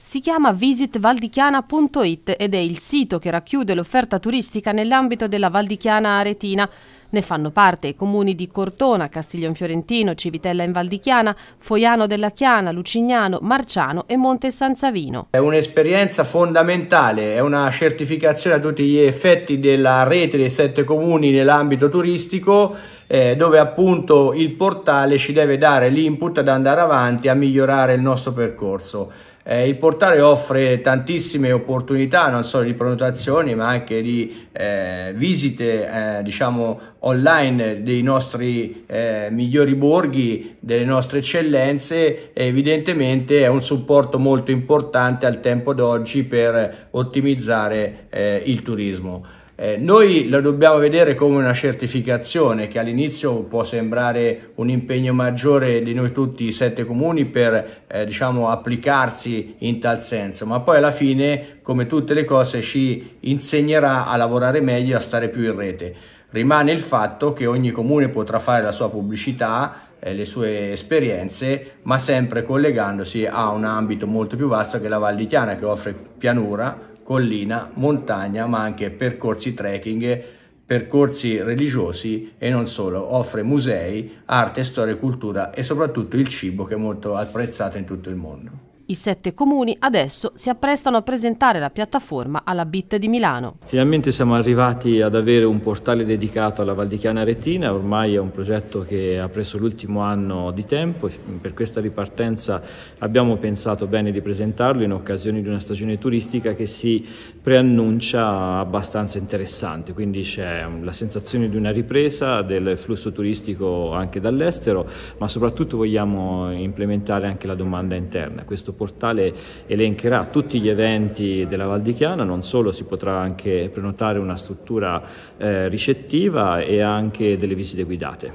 Si chiama visitvaldichiana.it ed è il sito che racchiude l'offerta turistica nell'ambito della Valdichiana Aretina. Ne fanno parte i comuni di Cortona, Castiglion Fiorentino, Civitella in Valdichiana, Foiano della Chiana, Lucignano, Marciano e Monte San Savino. È un'esperienza fondamentale, è una certificazione a tutti gli effetti della rete dei sette comuni nell'ambito turistico eh, dove appunto il portale ci deve dare l'input ad andare avanti a migliorare il nostro percorso. Eh, il portale offre tantissime opportunità, non solo di prenotazioni, ma anche di eh, visite, eh, diciamo, online dei nostri eh, migliori borghi, delle nostre eccellenze e evidentemente è un supporto molto importante al tempo d'oggi per ottimizzare eh, il turismo. Eh, noi lo dobbiamo vedere come una certificazione che all'inizio può sembrare un impegno maggiore di noi tutti i sette comuni per eh, diciamo, applicarsi in tal senso, ma poi alla fine come tutte le cose ci insegnerà a lavorare meglio, a stare più in rete. Rimane il fatto che ogni comune potrà fare la sua pubblicità, eh, le sue esperienze, ma sempre collegandosi a un ambito molto più vasto che è la Val di Chiana che offre pianura, collina, montagna, ma anche percorsi trekking, percorsi religiosi e non solo. Offre musei, arte, storia, cultura e soprattutto il cibo che è molto apprezzato in tutto il mondo. I sette comuni adesso si apprestano a presentare la piattaforma alla BIT di Milano. Finalmente siamo arrivati ad avere un portale dedicato alla Valdichiana Retina, ormai è un progetto che ha preso l'ultimo anno di tempo, per questa ripartenza abbiamo pensato bene di presentarlo in occasione di una stagione turistica che si preannuncia abbastanza interessante, quindi c'è la sensazione di una ripresa del flusso turistico anche dall'estero, ma soprattutto vogliamo implementare anche la domanda interna. Questo portale elencherà tutti gli eventi della Val di Chiana, non solo si potrà anche prenotare una struttura eh, ricettiva e anche delle visite guidate.